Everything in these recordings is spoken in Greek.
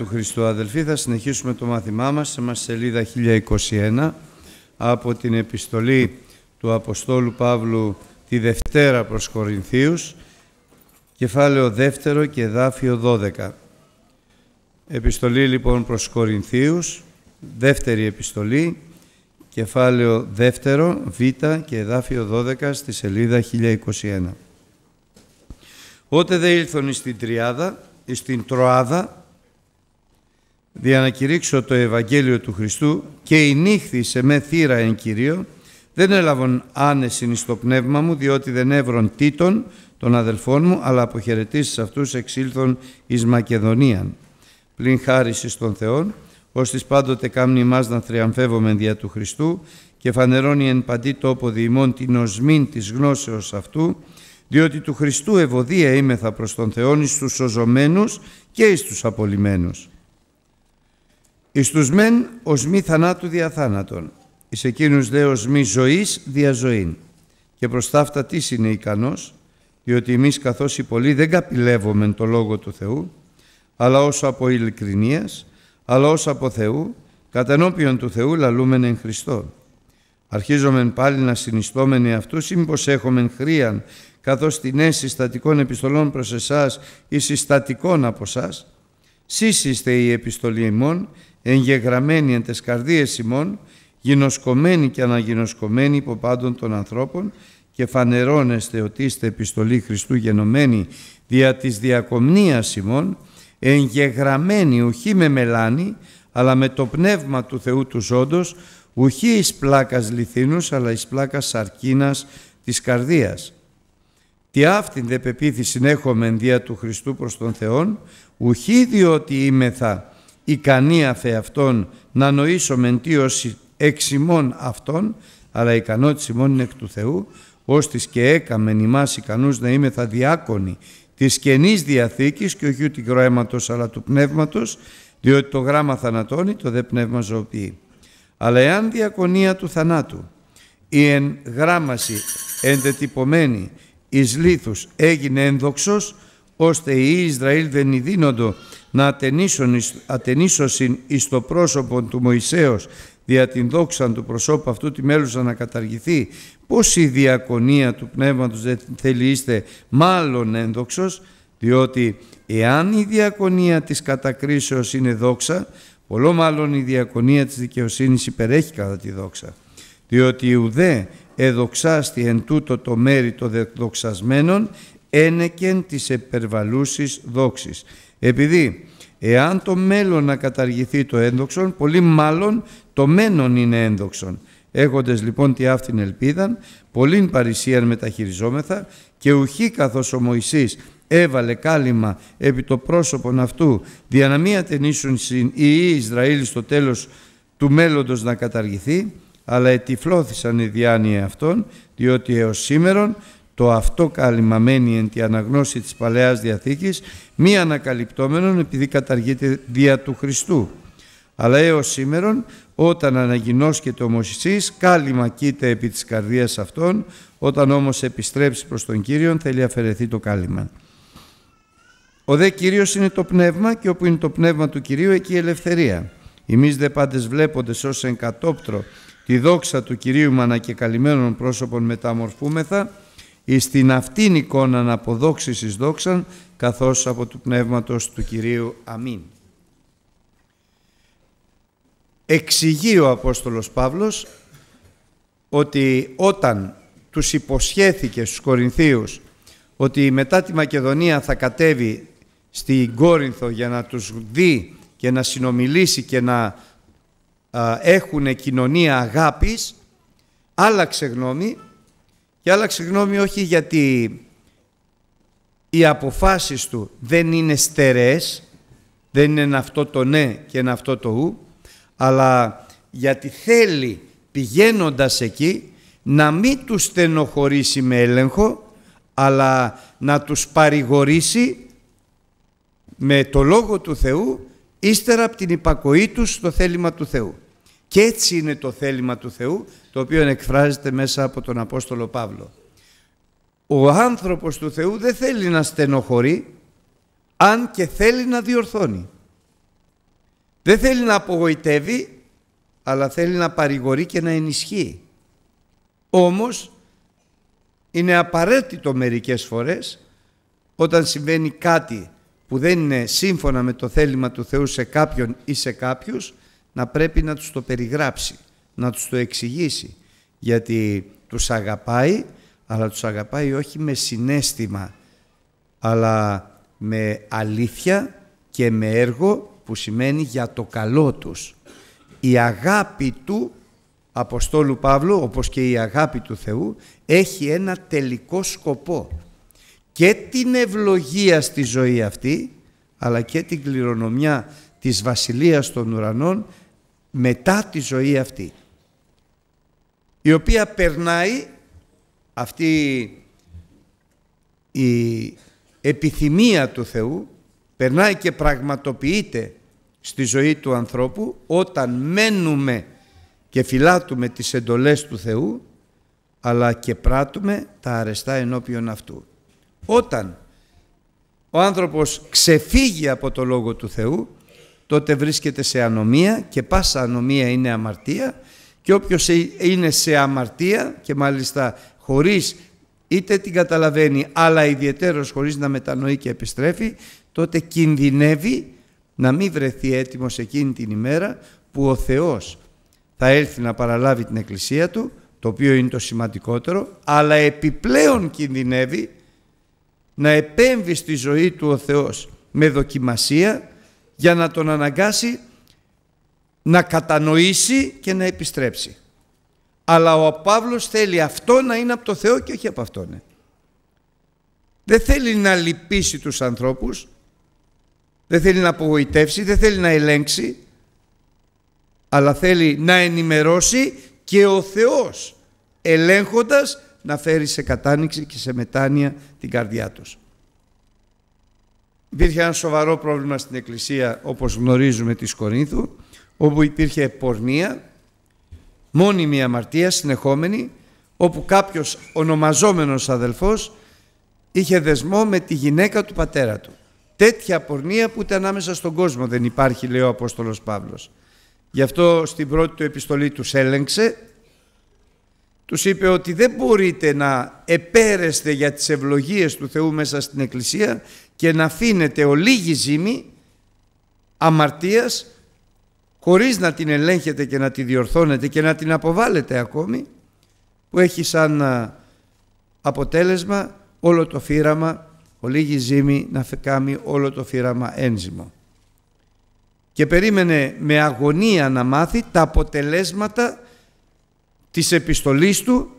του Χριστού. Αδελφοί, θα συνεχίσουμε το μάθημά μας σε μας σελίδα 1021 από την επιστολή του Αποστόλου Παύλου τη Δευτέρα προς Κορινθίους, κεφάλαιο 2 και εδάφιο 12. Επιστολή λοιπόν προς Κορινθίους, δεύτερη επιστολή, κεφάλαιο 2, β και εδάφιο 12 στη σελίδα 1021. Ότε δε ήλθον εις την Τριάδα, εις την Τροάδα, κηρύξω το Ευαγγέλιο του Χριστού και η νύχθη σε με θύρα εν Κυρίω, δεν έλαβον εις το πνεύμα μου, διότι δεν έβρον τίτων των αδελφών μου, αλλά αποχαιρετήσει αυτούς εξήλθον εις Μακεδονίαν. Πλην εις των Θεών, ώστις πάντοτε κάμνη μας να θριαμφεύομεν δια του Χριστού και φανερώνει εν παντή τόπο διημών την οσμήν της γνώσεως αυτού, διότι του Χριστού ευωδία είμεθα προς τον Θεόν εις τους και εις τους απολυμένους. Εις τους μεν ως μη θανάτου δια θάνατον, εις εκείνους δε ως μη ζωής δια ζωήν. Και προς ταύτα τις είναι ικανός, διότι εμείς καθώς οι πολλοί δεν καπηλεύομεν το Λόγο του Θεού, αλλά όσο από ειλικρινίας, αλλά όσο από Θεού, ενώπιον του Θεού λαλούμεν εν Χριστώ. Αρχίζομεν πάλι να συνιστόμεν εαυτούς ή μήπως έχομεν χρίαν, καθώς την αίσθηση συστατικών επιστολών προς εσάς ή συστατικών από εσάς, εσείς είστε η μηπως εχομεν χριαν καθως την αίση συστατικων επιστολων προς εσας η συστατικων απο εσας σύσυστε η επιστολη ημων εγγεγραμμένη εν τες καρδίες ημών, γυνοσκωμένη και αναγυνοσκωμένη υπό πάντων των ανθρώπων και φανερώνεστε ότι είστε επιστολή Χριστού γενομένη δια της διακομνίας ημών, εγγεγραμμένη ουχή με μελάνη, αλλά με το πνεύμα του Θεού του ζώντος, ουχή εις πλάκας λιθίνους, αλλά εις πλάκας σαρκίνας της καρδίας. Τι αυτήν δε πεποίθησιν έχομεν δια του Χριστού προς τον Θεόν, ουχή διότι είμεθα ικανία θεαυτόν να νοήσω τι ως ημών αυτών, αλλά ικανότης ημών είναι εκ του Θεού, ώστις και έκαμεν ημάς ικανούς να είμαι θα διάκονοι της Καινής Διαθήκης και όχι του γράμματος αλλά του Πνεύματος, διότι το γράμμα θανατώνει, το δε πνεύμα ζωοποιεί. Αλλά εάν διακονία του θανάτου, η εν γράμμαση εντετυπωμένη εις λίθους έγινε ενδοξός, ώστε οι Ισραήλ δεν ειδύνοντο να ατενίσωσιν εις το πρόσωπο του Μωυσέως δια την δόξαν του προσώπου αυτού τη μέλουσα να καταργηθεί, πως η διακονία του πνεύματος δεν είστε μάλλον ένδοξος, διότι εάν η διακονία της κατακρίσεως είναι δόξα, πολλό μάλλον η διακονία της δικαιοσύνης υπερέχει κατά τη δόξα. Διότι ουδέ εδοξάστη εν τούτο το μέρη των δοξασμένων ένεκεν της επερβαλούσης δόξης. Επειδή εάν το μέλλον να καταργηθεί το ένδοξον, πολύ μάλλον το μένον είναι ένδοξον. Έχοντες λοιπόν τη αυτήν ελπίδα, πολλήν παρησίαν μεταχειριζόμεθα και ουχή καθώς ο Μωυσής έβαλε κάλυμα επί το πρόσωπον αυτού, δια να μην ατενήσουν οι Ισραήλ στο τέλος του μέλλοντος να καταργηθεί, αλλά ετυφλώθησαν οι διάνοιοι αυτών, διότι έως σήμερον το αυτό μένει εν τη αναγνώση της Παλαιάς Διαθήκης, μη ανακαλυπτόμενον επειδή καταργείται δια του Χριστού. Αλλά έως σήμερον, όταν αναγινώσκεται ο Μωυσής, κάλυμα κείται επί της καρδίας αυτών, όταν όμως επιστρέψει προς τον Κύριον, θέλει αφαιρεθεί το κάλυμα. Ο δε Κύριος είναι το πνεύμα και όπου είναι το πνεύμα του Κυρίου, εκεί η ελευθερία. Εμείς δε πάντες βλέποντες ως εγκατόπτρο τη δόξα του Κυρίου Μανα και καλυμμένων πρόσωπων μεταμορφούμεθα, εις την αυτήν εικόναν αποδόξης εις δόξαν, καθώς από του Πνεύματος του Κυρίου. Αμήν. Εξηγεί ο Απόστολος Παύλος ότι όταν τους υποσχέθηκε στους Κορινθίους ότι μετά τη Μακεδονία θα κατέβει στην Κόρινθο για να τους δει και να συνομιλήσει και να έχουν κοινωνία αγάπης, άλλαξε γνώμη και άλλαξε γνώμη όχι γιατί οι αποφάσεις του δεν είναι στερές δεν είναι αυτό το ναι και ένα αυτό το ου, αλλά γιατί θέλει πηγαίνοντας εκεί να μην τους στενοχωρήσει με έλεγχο, αλλά να τους παρηγορήσει με το Λόγο του Θεού, ύστερα από την υπακοή τους στο θέλημα του Θεού. Και έτσι είναι το θέλημα του Θεού, το οποίο εκφράζεται μέσα από τον Απόστολο Παύλο. Ο άνθρωπος του Θεού δεν θέλει να στενοχωρεί, αν και θέλει να διορθώνει. Δεν θέλει να απογοητεύει, αλλά θέλει να παρηγορεί και να ενισχύει. Όμως, είναι απαραίτητο μερικές φορές, όταν συμβαίνει κάτι που δεν είναι σύμφωνα με το θέλημα του Θεού σε κάποιον ή σε κάποιους, να πρέπει να τους το περιγράψει, να τους το εξηγήσει. Γιατί τους αγαπάει, αλλά τους αγαπάει όχι με συνέστημα, αλλά με αλήθεια και με έργο που σημαίνει για το καλό τους. Η αγάπη του Αποστόλου Παύλου, όπως και η αγάπη του Θεού, έχει ένα τελικό σκοπό. Και την ευλογία στη ζωή αυτή, αλλά και την κληρονομιά της Βασιλείας των Ουρανών μετά τη ζωή αυτή η οποία περνάει αυτή η επιθυμία του Θεού περνάει και πραγματοποιείται στη ζωή του ανθρώπου όταν μένουμε και φυλάτουμε τις εντολές του Θεού αλλά και πράττουμε τα αρεστά ενώπιον αυτού. Όταν ο άνθρωπος ξεφύγει από το Λόγο του Θεού τότε βρίσκεται σε ανομία και πάσα ανομία είναι αμαρτία και όποιος ε, είναι σε αμαρτία και μάλιστα χωρίς είτε την καταλαβαίνει αλλά ιδιαίτερος χωρίς να μετανοεί και επιστρέφει τότε κινδυνεύει να μην βρεθεί έτοιμος εκείνη την ημέρα που ο Θεός θα έρθει να παραλάβει την εκκλησία του το οποίο είναι το σημαντικότερο αλλά επιπλέον κινδυνεύει να επέμβει στη ζωή του ο Θεός με δοκιμασία για να τον αναγκάσει να κατανοήσει και να επιστρέψει. Αλλά ο Παύλος θέλει αυτό να είναι από το Θεό και όχι από Αυτόν. Ε. Δεν θέλει να λυπήσει τους ανθρώπους, δεν θέλει να απογοητεύσει, δεν θέλει να ελέγξει, αλλά θέλει να ενημερώσει και ο Θεός ελέγχοντας να φέρει σε κατάνοιξη και σε μετάνοια την καρδιά τους. Υπήρχε ένα σοβαρό πρόβλημα στην Εκκλησία, όπως γνωρίζουμε, της Κορίνθου, όπου υπήρχε πορνεία, μόνιμη αμαρτία, συνεχόμενη, όπου κάποιος ονομαζόμενος αδελφός είχε δεσμό με τη γυναίκα του πατέρα του. Τέτοια πορνεία που ούτε ανάμεσα στον κόσμο δεν υπάρχει, λέει ο Απόστολος Παύλος. Γι' αυτό στην πρώτη του επιστολή τους έλεγξε τους είπε ότι δεν μπορείτε να επέρεστε για τις ευλογίες του Θεού μέσα στην Εκκλησία και να αφήνετε ολίγη ζήμη αμαρτίας χωρίς να την ελέγχετε και να τη διορθώνετε και να την αποβάλλετε ακόμη που έχει σαν αποτέλεσμα όλο το φύραμα, ολίγη ζήμη να κάνει όλο το φύραμα ένζυμο. Και περίμενε με αγωνία να μάθει τα αποτελέσματα της επιστολής του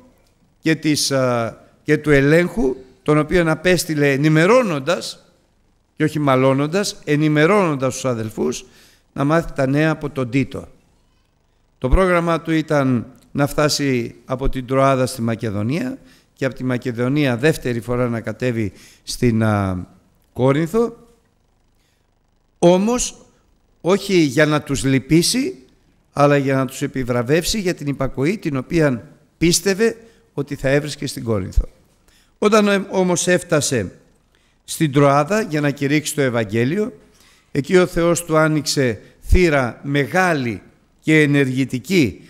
και, ε, και του ελέγχου τον οποίο απέστειλε ενημερώνοντας και όχι μαλώνοντας, ενημερώνοντας τους αδελφούς να μάθει τα νέα από τον Τίτο. Το πρόγραμμα του ήταν να φτάσει από την Τροάδα στη Μακεδονία και από τη Μακεδονία δεύτερη φορά να κατέβει στην ε, Κόρινθο όμως όχι για να τους λυπήσει αλλά για να τους επιβραβεύσει για την υπακοή την οποία πίστευε ότι θα έβρισκε στην Κόρινθο. Όταν όμως έφτασε στην Τροάδα για να κηρύξει το Ευαγγέλιο, εκεί ο Θεός του άνοιξε θύρα μεγάλη και ενεργητική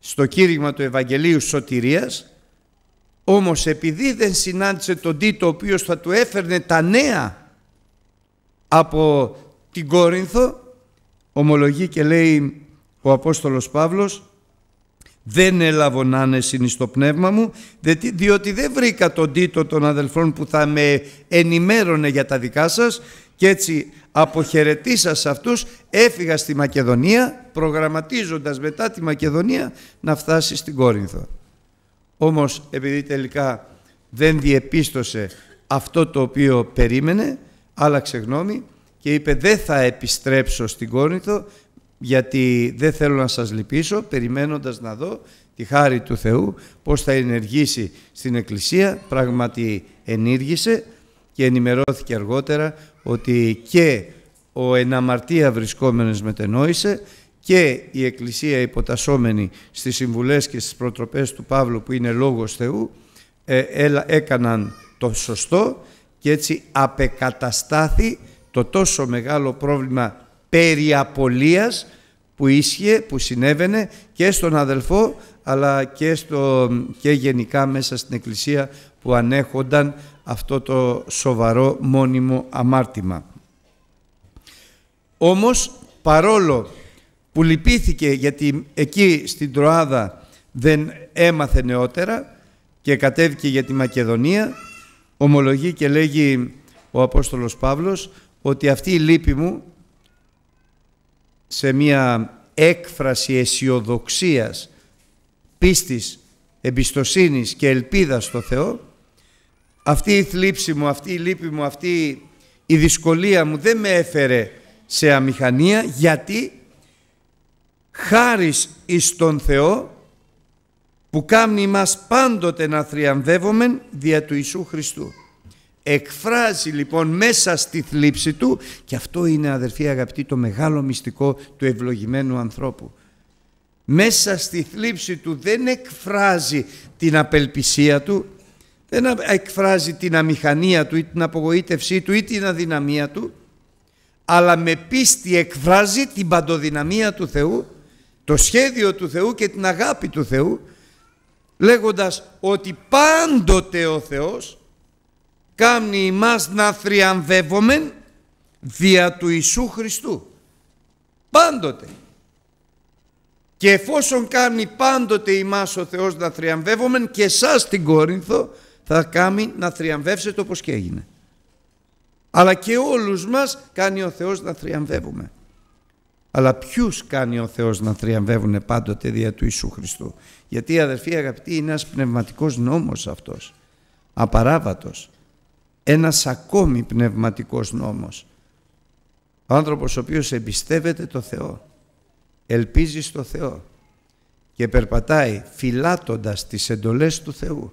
στο κήρυγμα του Ευαγγελίου Σωτηρίας, όμως επειδή δεν συνάντησε τον Τίτο ο οποίος θα του έφερνε τα νέα από την Κόρινθο, ομολογεί και λέει ο Απόστολος Παύλος δεν έλαβον άνεση το πνεύμα μου, διότι δεν βρήκα τον τίτο των αδελφών που θα με ενημέρωνε για τα δικά σας και έτσι αποχαιρετήσα αυτούς, έφυγα στη Μακεδονία, προγραμματίζοντας μετά τη Μακεδονία να φτάσει στην Κόρινθο. Όμως επειδή τελικά δεν διεπίστωσε αυτό το οποίο περίμενε, άλλαξε γνώμη και είπε δεν θα επιστρέψω στην Κόρινθο γιατί δεν θέλω να σας λυπήσω περιμένοντας να δω τη χάρη του Θεού πώς θα ενεργήσει στην Εκκλησία. Πράγματι ενήργησε και ενημερώθηκε αργότερα ότι και ο εναμαρτία βρισκόμενος μετενόησε και η Εκκλησία υποτασσόμενη στις συμβουλές και στις προτροπές του Παύλου που είναι Λόγος Θεού ε, έκαναν το σωστό και έτσι απεκαταστάθη το τόσο μεγάλο πρόβλημα περί που ίσχυε, που συνέβαινε και στον αδελφό αλλά και, στο, και γενικά μέσα στην Εκκλησία που ανέχονταν αυτό το σοβαρό μόνιμο αμάρτημα. Όμως παρόλο που λυπήθηκε γιατί εκεί στην Τροάδα δεν έμαθε νεότερα και κατέβηκε για τη Μακεδονία ομολογεί και λέγει ο Απόστολος Παύλος ότι αυτή η λύπη μου σε μια έκφραση αισιοδοξίας, πίστης, εμπιστοσύνης και ελπίδας στο Θεό, αυτή η θλίψη μου, αυτή η λύπη μου, αυτή η δυσκολία μου δεν με έφερε σε αμηχανία γιατί χάρις εις τον Θεό που κάνει μας πάντοτε να θριαμβεύομεν δια του Ιησού Χριστού εκφράζει λοιπόν μέσα στη θλίψη του και αυτό είναι αδερφοί αγαπητοί το μεγάλο μυστικό του ευλογημένου ανθρώπου. Μέσα στη θλίψη του δεν εκφράζει την απελπισία του, δεν εκφράζει την αμηχανία του ή την απογοήτευσή του ή την αδυναμία του, αλλά με πίστη εκφράζει την παντοδυναμία του Θεού, το σχέδιο του Θεού και την αγάπη του Θεού, λέγοντας ότι πάντοτε ο Θεός κάνει ημάς να θριαμβεύομεν δια του Ιησού Χριστού. Πάντοτε. Και εφόσον κάνει πάντοτε ημάς ο Θεός να θριαμβεύομεν και εσάς την Κόρινθο θα κάνει να θριαμβεύσετε όπως και έγινε. Αλλά και όλους μας κάνει ο Θεός να θριαμβεύουμε. Αλλά ποιους κάνει ο Θεός να θριαμβεύουν πάντοτε δια του Ιησού Χριστού. Γιατί αδερφοί αγαπητοί είναι ένας πνευματικός νόμος αυτός. Απαράβατος ένας ακόμη πνευματικός νόμος. Ο άνθρωπος ο οποίος εμπιστεύεται το Θεό, ελπίζει στο Θεό και περπατάει φυλάτοντας τις εντολές του Θεού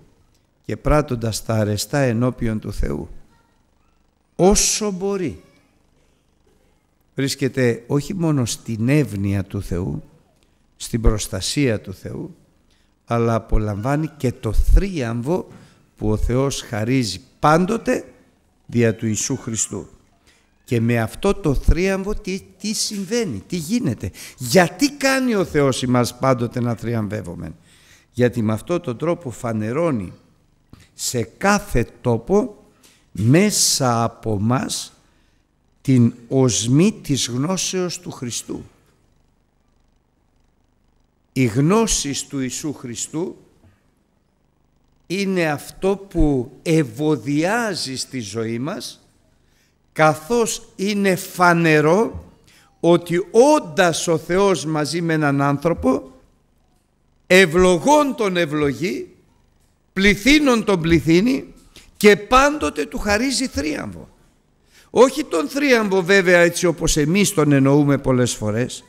και πράττοντας τα αρεστά ενώπιον του Θεού. Όσο μπορεί βρίσκεται όχι μόνο στην εύνοια του Θεού, στην προστασία του Θεού, αλλά απολαμβάνει και το θρίαμβο που ο Θεός χαρίζει πάντοτε δια του Ιησού Χριστού. Και με αυτό το θρίαμβο τι, τι συμβαίνει, τι γίνεται. Γιατί κάνει ο Θεός μας πάντοτε να θριαμβεύουμε. Γιατί με αυτό τον τρόπο φανερώνει σε κάθε τόπο μέσα από μας την οσμή της γνώσεως του Χριστού. Η γνώση του Ιησού Χριστού είναι αυτό που ευωδιάζει στη ζωή μας καθώς είναι φανερό ότι όντας ο Θεός μαζί με έναν άνθρωπο ευλογών τον ευλογεί, πληθύνων τον πληθύνει και πάντοτε του χαρίζει θρίαμβο. Όχι τον θρίαμβο βέβαια έτσι όπως εμείς τον εννοούμε πολλές φορές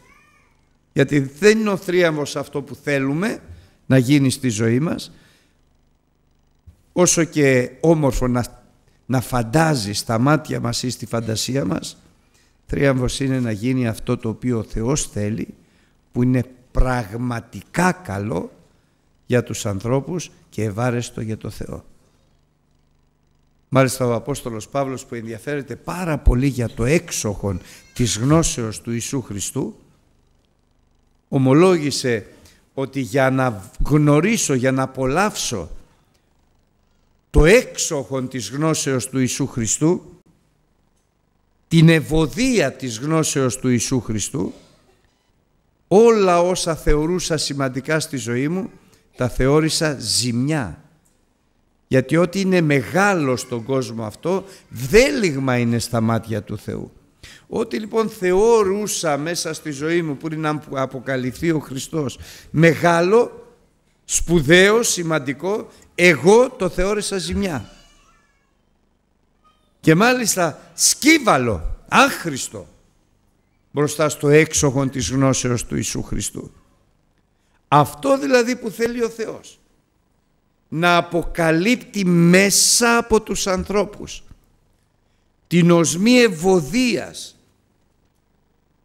γιατί δεν είναι ο θρίαμβος αυτό που θέλουμε να γίνει στη ζωή μας όσο και όμορφο να, να φαντάζει στα μάτια μας ή στη φαντασία μας, θρίαμβος είναι να γίνει αυτό το οποίο ο Θεός θέλει, που είναι πραγματικά καλό για τους ανθρώπους και ευάρεστο για το Θεό. Μάλιστα ο Απόστολος Παύλος που ενδιαφέρεται πάρα πολύ για το έξοχον της γνώσεως του Ιησού Χριστού ομολόγησε ότι για να γνωρίσω, για να απολαύσω το έξοχον της γνώσεως του Ιησού Χριστού, την ευωδία της γνώσεως του Ιησού Χριστού, όλα όσα θεωρούσα σημαντικά στη ζωή μου, τα θεώρησα ζημιά. Γιατί ό,τι είναι μεγάλο στον κόσμο αυτό, δέλιγμα είναι στα μάτια του Θεού. Ό,τι λοιπόν θεωρούσα μέσα στη ζωή μου πριν να αποκαλυφθεί ο Χριστός μεγάλο, σπουδαίο, σημαντικό, εγώ το θεώρησα ζημιά. Και μάλιστα σκύβαλο, άχρηστο, μπροστά στο έξογον της γνώσεως του Ιησού Χριστού. Αυτό δηλαδή που θέλει ο Θεός. Να αποκαλύπτει μέσα από τους ανθρώπους την οσμή ευωδίας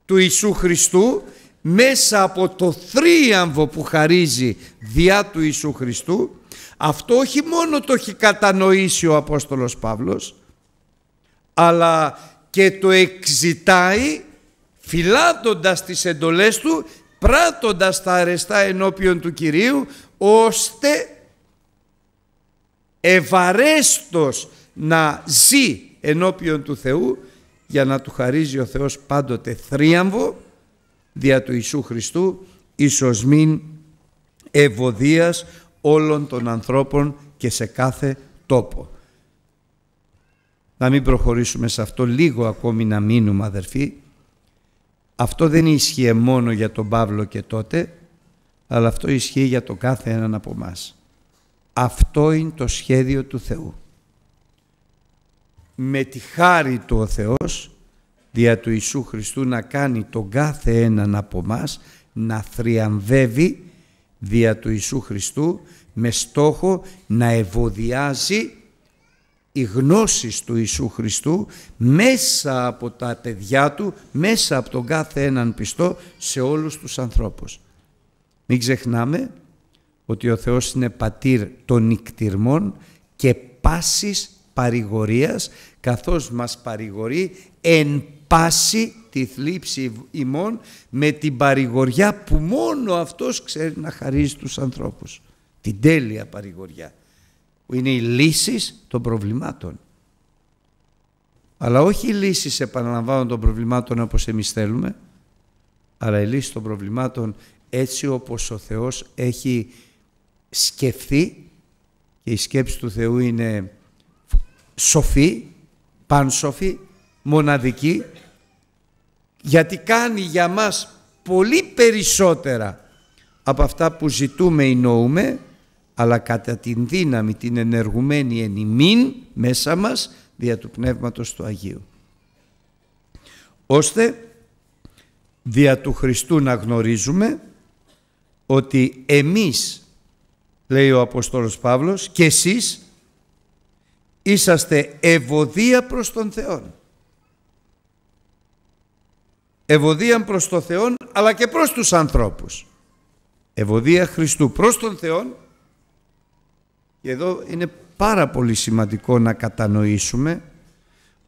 του Ιησού Χριστού μέσα από το θρίαμβο που χαρίζει διά του Ιησού Χριστού αυτό όχι μόνο το έχει κατανοήσει ο Απόστολος Παύλος, αλλά και το εξητάει φυλάτοντας τις εντολές του, πράττοντας τα αρεστά ενώπιον του Κυρίου, ώστε ευαρέστος να ζει ενώπιον του Θεού για να του χαρίζει ο Θεός πάντοτε θρίαμβο δια του Ιησού Χριστού, ίσως μην ευωδίας όλων των ανθρώπων και σε κάθε τόπο. Να μην προχωρήσουμε σε αυτό, λίγο ακόμη να μείνουμε αδερφοί. Αυτό δεν ισχύει μόνο για τον Παύλο και τότε, αλλά αυτό ισχύει για τον κάθε έναν από εμά. Αυτό είναι το σχέδιο του Θεού. Με τη χάρη του ο Θεός, δια του Ιησού Χριστού να κάνει τον κάθε έναν από εμά να θριαμβεύει δια του Ιησού Χριστού με στόχο να ευωδιάζει οι γνώσεις του Ιησού Χριστού μέσα από τα παιδιά του, μέσα από τον κάθε έναν πιστό σε όλους τους ανθρώπους. Μην ξεχνάμε ότι ο Θεός είναι πατήρ των νικτυρμών και πάσης παρηγορίας καθώς μας παρηγορεί εν πάση τη θλίψη ημών με την παρηγοριά που μόνο αυτός ξέρει να χαρίζει τους ανθρώπους. Την τέλεια παρηγοριά που είναι η λύση των προβλημάτων. Αλλά όχι οι λύση επαναλαμβάνω των προβλημάτων όπως εμείς θέλουμε αλλά η λύση των προβλημάτων έτσι όπως ο Θεός έχει σκεφτεί και η σκέψη του Θεού είναι σοφή, πανσοφή, μοναδική γιατί κάνει για μας πολύ περισσότερα από αυτά που ζητούμε ή νοούμε αλλά κατά την δύναμη την ενεργουμένη εν ημίν μέσα μας δια του Πνεύματος του Αγίου ώστε δια του Χριστού να γνωρίζουμε ότι εμείς λέει ο Απόστολος Παύλος και εσείς είσαστε ευωδία προς τον Θεόν ευωδία προς τον Θεό αλλά και προς τους ανθρώπους. Ευωδία Χριστού προς τον Θεό και εδώ είναι πάρα πολύ σημαντικό να κατανοήσουμε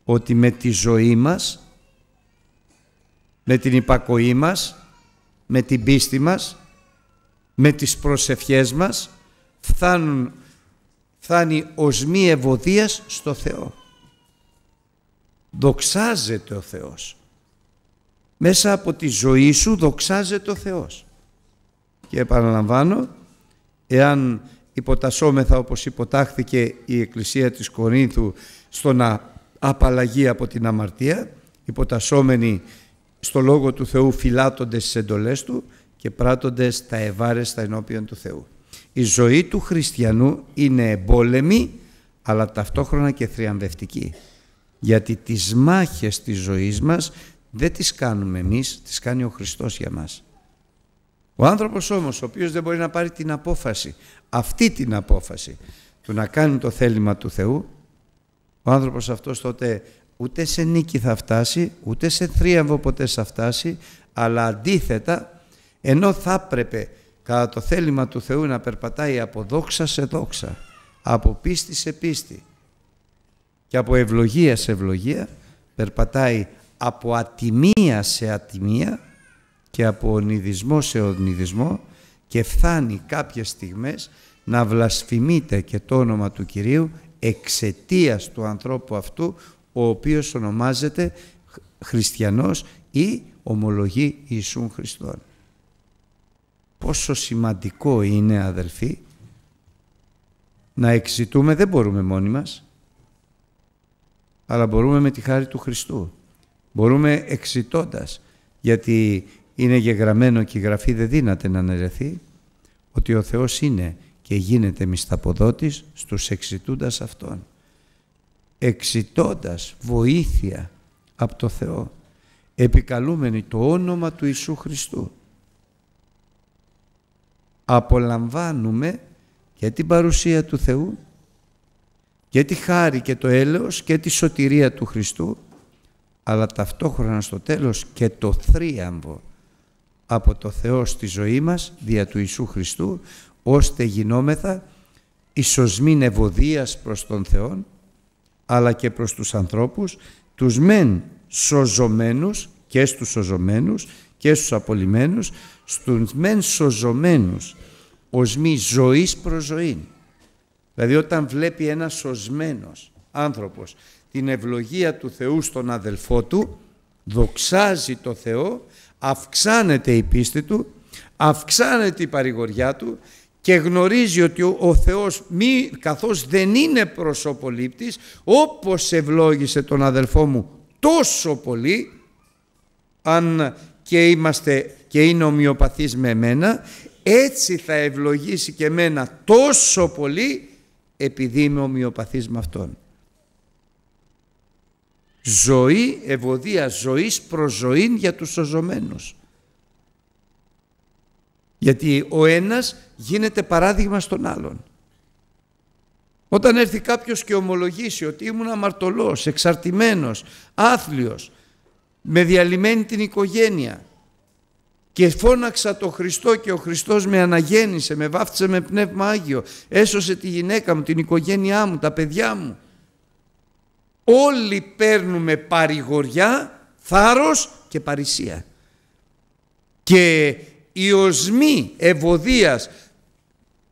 ότι με τη ζωή μας, με την υπακοή μας, με την πίστη μας, με τις προσευχές μας φτάνουν, φτάνει ως μη ευωδίας στο Θεό. Δοξάζεται ο Θεός μέσα από τη ζωή σου δοξάζεται ο Θεός. Και επαναλαμβάνω, εάν υποτασσόμεθα όπως υποτάχθηκε η Εκκλησία της Κορίνθου στο να απαλλαγεί από την αμαρτία, υποτασσόμενοι στο Λόγο του Θεού φυλάτονται στις εντολές Του και πράττονται στα ευάρεστα ενώπιον του Θεού. Η ζωή του χριστιανού είναι εμπόλεμη αλλά ταυτόχρονα και θριαμβευτική γιατί τις μάχες της ζωής μας δεν τις κάνουμε εμείς, τις κάνει ο Χριστός για μας. Ο άνθρωπος όμως, ο οποίος δεν μπορεί να πάρει την απόφαση, αυτή την απόφαση του να κάνει το θέλημα του Θεού, ο άνθρωπος αυτός τότε ούτε σε νίκη θα φτάσει, ούτε σε θρίαμβο ποτέ θα φτάσει, αλλά αντίθετα, ενώ θα έπρεπε κατά το θέλημα του Θεού να περπατάει από δόξα σε δόξα, από πίστη σε πίστη και από ευλογία σε ευλογία, περπατάει από ατιμία σε ατιμία και από ονειδισμό σε ονειδισμό και φτάνει κάποιες στιγμές να βλασφημείται και το όνομα του Κυρίου εξαιτίας του ανθρώπου αυτού ο οποίος ονομάζεται χριστιανός ή ομολογεί Ιησούν Χριστόν. Πόσο σημαντικό είναι αδελφοί να εξητούμε δεν μπορούμε μόνοι μας αλλά μπορούμε με τη χάρη του Χριστού. Μπορούμε εξητώντας, γιατί είναι γεγραμμένο και η Γραφή δεν δύναται να αναιρεθεί, ότι ο Θεός είναι και γίνεται μισθαποδότης στους εξητούντας Αυτών. Εξητώντας βοήθεια από το Θεό, επικαλούμενοι το όνομα του Ιησού Χριστού. Απολαμβάνουμε και την παρουσία του Θεού και τη χάρη και το έλεος και τη σωτηρία του Χριστού αλλά ταυτόχρονα στο τέλος και το θρίαμβο από το Θεό στη ζωή μας δια του Ιησού Χριστού ώστε γινόμεθα ισοσμήν ευωδίας προς τον Θεό αλλά και προς τους ανθρώπους τους μεν σωζωμένους και στους σωζωμένους και στους απολυμμένους στους μεν σωζωμένους ως μη ζωής προς ζωή. Δηλαδή όταν βλέπει ένας σωσμένος άνθρωπος την ευλογία του Θεού στον αδελφό του, δοξάζει το Θεό, αυξάνεται η πίστη του, αυξάνεται η παρηγοριά του και γνωρίζει ότι ο Θεός μη, καθώς δεν είναι προσωπολήπτης όπως ευλόγησε τον αδελφό μου τόσο πολύ αν και, είμαστε, και είναι ομοιοπαθής με εμένα έτσι θα ευλογήσει και εμένα τόσο πολύ επειδή είμαι ομοιοπαθής με Αυτόν ζωή, ευωδία ζωής προς ζωήν για τους σωζωμένους. Γιατί ο ένας γίνεται παράδειγμα στον άλλον. Όταν έρθει κάποιος και ομολογήσει ότι ήμουν αμαρτωλός, εξαρτημένος, άθλιος, με διαλυμένη την οικογένεια και φώναξα το Χριστό και ο Χριστός με αναγέννησε, με βάφτισε με πνεύμα Άγιο, έσωσε τη γυναίκα μου, την οικογένειά μου, τα παιδιά μου, Όλοι παίρνουμε παρηγοριά, θάρρος και παρησία. Και η οσμή ευωδίας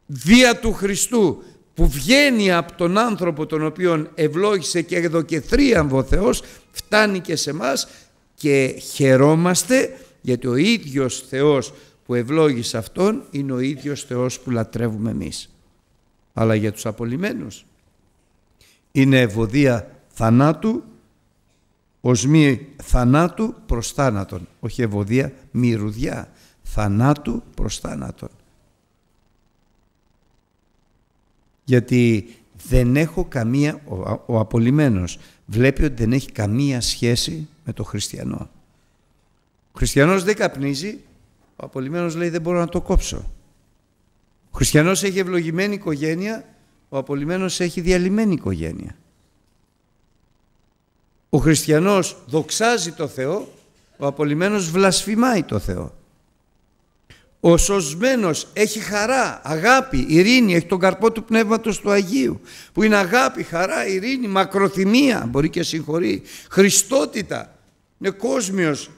δια του Χριστού που βγαίνει από τον άνθρωπο τον οποίον ευλόγησε και και ο Θεός φτάνει και σε μας και χαιρόμαστε γιατί ο ίδιος Θεός που ευλόγησε Αυτόν είναι ο ίδιος Θεός που λατρεύουμε εμείς. Αλλά για τους απολυμμένους είναι ευωδία θανάτου ως μη θανάτου προς θάνατον. Όχι ευωδία, μυρουδιά. Θανάτου προς θάνατον. Γιατί δεν έχω καμία, ο, ο απολυμένος βλέπει ότι δεν έχει καμία σχέση με το χριστιανό. Ο χριστιανός δεν καπνίζει, ο απολυμένος λέει δεν μπορώ να το κόψω. Ο χριστιανός έχει ευλογημένη οικογένεια, ο απολυμένος έχει διαλυμένη οικογένεια. Ο χριστιανός δοξάζει το Θεό, ο απολυμμένος βλασφημάει το Θεό. Ο σωσμένος έχει χαρά, αγάπη, ειρήνη, έχει τον καρπό του Πνεύματος του Αγίου, που είναι αγάπη, χαρά, ειρήνη, μακροθυμία, μπορεί και συγχωρεί, χριστότητα, είναι κόσμιος,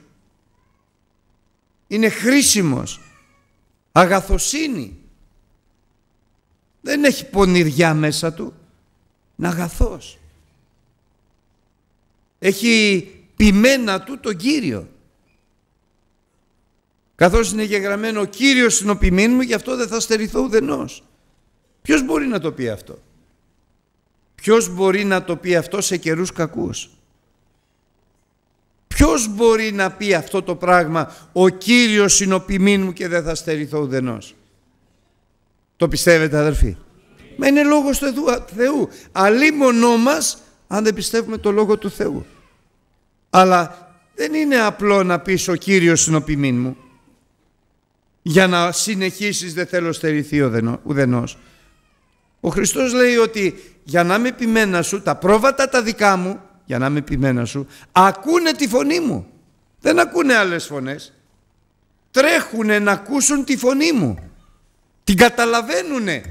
είναι χρήσιμος, αγαθοσύνη. Δεν έχει πονηριά μέσα του, είναι αγαθός έχει πειμένα του τον Κύριο. Καθώς είναι γεγραμμένο ο Κύριος είναι μου, γι' αυτό δεν θα στερηθώ ουδενός. Ποιος μπορεί να το πει αυτό. Ποιος μπορεί να το πει αυτό σε καιρούς κακούς. Ποιος μπορεί να πει αυτό το πράγμα «Ο Κύριος είναι ο κυριος ειναι μου και δεν θα στερηθώ ουδενός». Το πιστεύετε αδερφοί. Μα είναι λόγος του Θεού. Αλλήμονό μας αν δεν πιστεύουμε το λόγο του Θεού. Αλλά δεν είναι απλό να πεις ο Κύριος συνοπιμήν μου. Για να συνεχίσεις δεν θέλω στερηθεί ο ουδενός. Ο Χριστός λέει ότι για να είμαι επιμένα σου, τα πρόβατα τα δικά μου, για να είμαι επιμένα σου, ακούνε τη φωνή μου. Δεν ακούνε άλλες φωνές. Τρέχουνε να ακούσουν τη φωνή μου. Την καταλαβαίνουνε.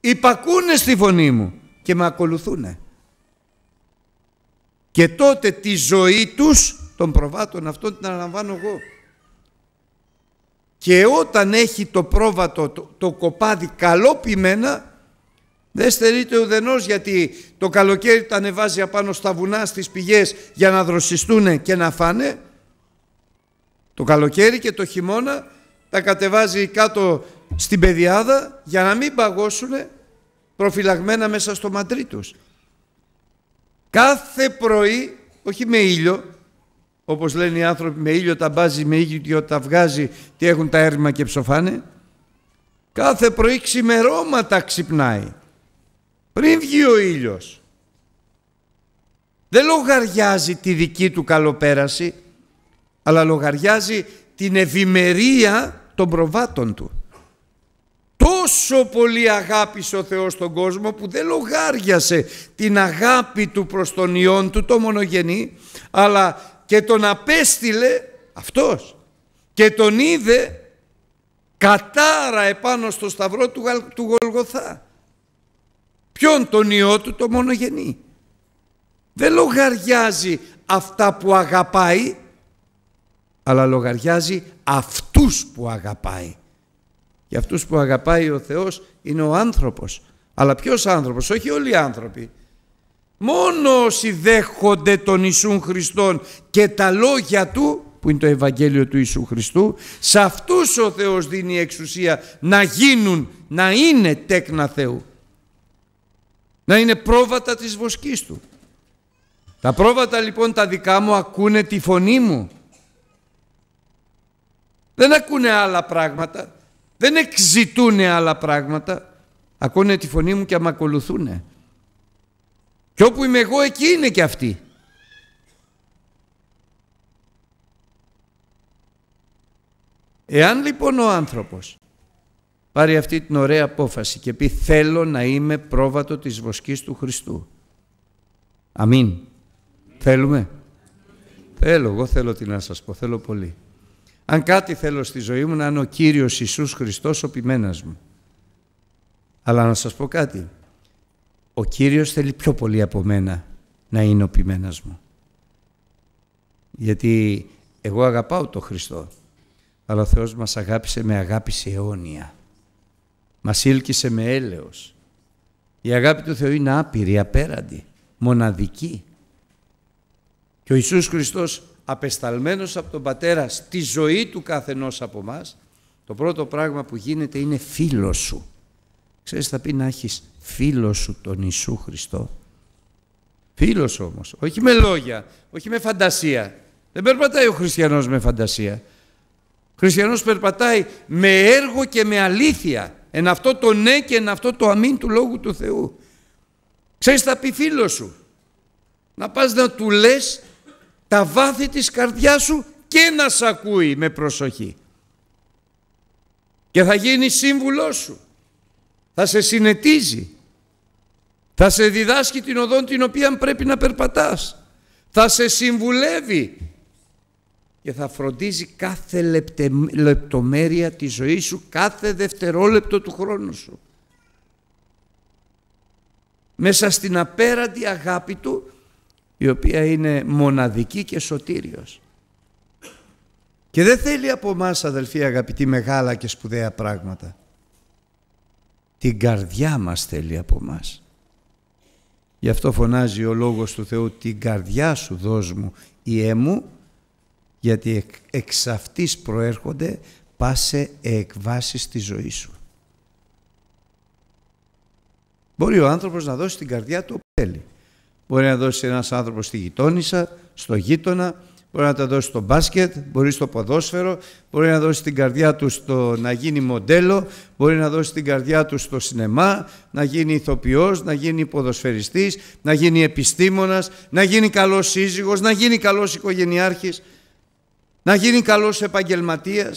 Υπακούνε στη φωνή μου και με ακολουθούνε και τότε τη ζωή τους των προβάτων αυτών την αναλαμβάνω εγώ. Και όταν έχει το πρόβατο το, το κοπάδι ποιμένα, δεν στερείται ουδενός γιατί το καλοκαίρι τα ανεβάζει απάνω στα βουνά στις πηγές για να δροσιστούν και να φάνε το καλοκαίρι και το χειμώνα τα κατεβάζει κάτω στην πεδιάδα για να μην παγώσουν προφυλαγμένα μέσα στο μαντρί Κάθε πρωί, όχι με ήλιο, όπως λένε οι άνθρωποι με ήλιο τα μπάζει, με ήλιο τα βγάζει τι έχουν τα έρημα και ψοφάνε. Κάθε πρωί ξημερώματα ξυπνάει. Πριν βγει ο ήλιος. Δεν λογαριάζει τη δική του καλοπέραση, αλλά λογαριάζει την ευημερία των προβάτων του τόσο πολύ αγάπησε ο Θεός τον κόσμο που δεν λογάριασε την αγάπη του προς τον Υιόν του το μονογενή αλλά και τον απέστειλε αυτός και τον είδε κατάρα επάνω στο σταυρό του, του Γολγοθά. Ποιον τον Υιό του το μονογενή. Δεν λογαριάζει αυτά που αγαπάει αλλά λογαριάζει αυτούς που αγαπάει. Για αυτούς που αγαπάει ο Θεός είναι ο άνθρωπος. Αλλά ποιος άνθρωπος, όχι όλοι οι άνθρωποι. Μόνο όσοι δέχονται τον Ιησούν Χριστόν και τα λόγια Του, που είναι το Ευαγγέλιο του Ιησού Χριστού, σε αυτούς ο Θεός δίνει εξουσία να γίνουν, να είναι τέκνα Θεού. Να είναι πρόβατα της βοσκής Του. Τα πρόβατα λοιπόν τα δικά μου ακούνε τη φωνή μου. Δεν ακούνε άλλα πράγματα. Δεν εξητούν άλλα πράγματα. Ακούνε τη φωνή μου και αμακολουθούν. ακολουθούν. Και όπου είμαι εγώ εκεί είναι και αυτοί. Εάν λοιπόν ο άνθρωπος πάρει αυτή την ωραία απόφαση και πει θέλω να είμαι πρόβατο της βοσκής του Χριστού. Αμήν. Θέλουμε. Θέλω, εγώ θέλω τι να σας πω, θέλω πολύ. Αν κάτι θέλω στη ζωή μου να είναι ο Κύριος Ιησούς Χριστός ο ποιμένας μου. Αλλά να σας πω κάτι. Ο Κύριος θέλει πιο πολύ από μένα να είναι ο ποιμένας μου. Γιατί εγώ αγαπάω τον Χριστό. Αλλά ο Θεός μας αγάπησε με αγάπη σε αιώνια. Μας ήλκησε με έλεος. Η αγάπη του Θεού είναι άπειρη, απέραντη, μοναδική. Και ο Ιησούς Χριστός απεσταλμένος από τον Πατέρα στη ζωή του καθενός από εμά, το πρώτο πράγμα που γίνεται είναι φίλος σου. Ξέρεις θα πει να έχεις φίλο σου τον Ιησού Χριστό. Φίλος όμως, όχι με λόγια, όχι με φαντασία. Δεν περπατάει ο χριστιανός με φαντασία. Ο χριστιανός περπατάει με έργο και με αλήθεια. Εν αυτό το ναι και εν αυτό το αμήν του Λόγου του Θεού. Ξέρεις θα πει φίλος σου. Να πας να του λες τα βάθη της καρδιάς σου και να σ' ακούει με προσοχή. Και θα γίνει σύμβουλός σου. Θα σε συνετίζει. Θα σε διδάσκει την οδόν την οποία πρέπει να περπατάς. Θα σε συμβουλεύει και θα φροντίζει κάθε λεπτε, λεπτομέρεια της ζωής σου, κάθε δευτερόλεπτο του χρόνου σου. Μέσα στην απέραντη αγάπη του η οποία είναι μοναδική και σωτήριος. Και δεν θέλει από εμά αδελφοί αγαπητοί μεγάλα και σπουδαία πράγματα. Την καρδιά μας θέλει από εμά. Γι' αυτό φωνάζει ο Λόγος του Θεού «Την καρδιά σου δώσ' μου, Ιέ μου, γιατί εξ αυτής προέρχονται πάσε εκβάσεις τη ζωή σου». Μπορεί ο άνθρωπος να δώσει την καρδια σου δωσ μου η γιατι εξ αυτης προερχονται πασε εκβασεις τη ζωη σου μπορει ο ανθρωπος να δωσει την καρδια του όπου θέλει μπορεί να δώσει ένας άνθρωπος στη γειτόνισσα, στο γείτονα, μπορεί να τα δώσει στο μπάσκετ, μπορεί στο ποδόσφαιρο, μπορεί να δώσει την καρδιά του στο να γίνει μοντέλο, μπορεί να δώσει την καρδιά του στο σινεμά, να γίνει ηθοποιός, να γίνει ποδοσφαιριστής, να γίνει επιστήμονας, να γίνει καλός σύζυγος, να γίνει καλός οικογενειάρχης, να γίνει καλός επαγγελματίας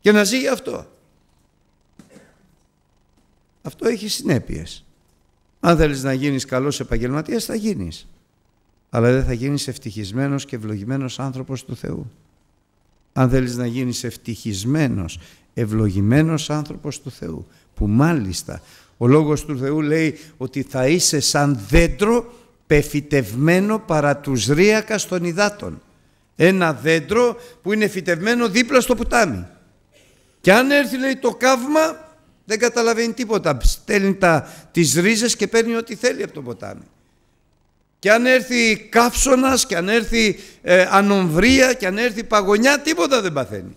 και να ζει γι' αυτό. Αυτό έχει συνέπειες. Αν θέλεις να γίνεις καλός επαγγελματίας θα γίνεις. Αλλά δεν θα γίνεις ευτυχισμένος και ευλογημένος άνθρωπος του Θεού. Αν θέλεις να γίνεις ευτυχισμένος, ευλογημένος άνθρωπος του Θεού. Που μάλιστα ο Λόγος του Θεού λέει ότι θα είσαι σαν δέντρο πεφυτευμένο παρά τους ρίακας των υδάτων. Ένα δέντρο που είναι φυτευμένο δίπλα στο ποτάμι Και αν έρθει λέει το καύμα δεν καταλαβαίνει τίποτα. Στέλνει τα, τις ρίζες και παίρνει ό,τι θέλει από το ποτάμι. Και αν έρθει καύσωνας και αν έρθει ε, ανομβρία και αν έρθει παγωνιά τίποτα δεν παθαίνει.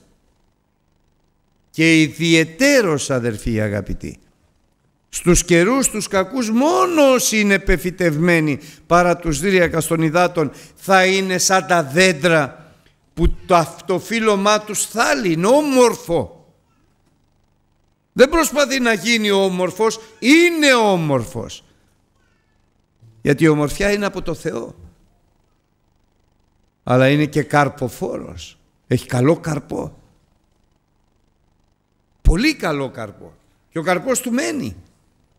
Και ιδιαιτέρως αδερφοί αγαπητοί. Στους καιρούς τους κακούς μόνος όσοι είναι πεφυτευμένοι παρά τους δίριακας των υδάτων θα είναι σαν τα δέντρα που το αυτοφύλωμά τους θάλει είναι όμορφο δεν προσπαθεί να γίνει όμορφος, είναι όμορφος. Γιατί η ομορφιά είναι από το Θεό. Αλλά είναι και καρποφόρος. Έχει καλό καρπό. Πολύ καλό καρπό. Και ο καρπός του μένει.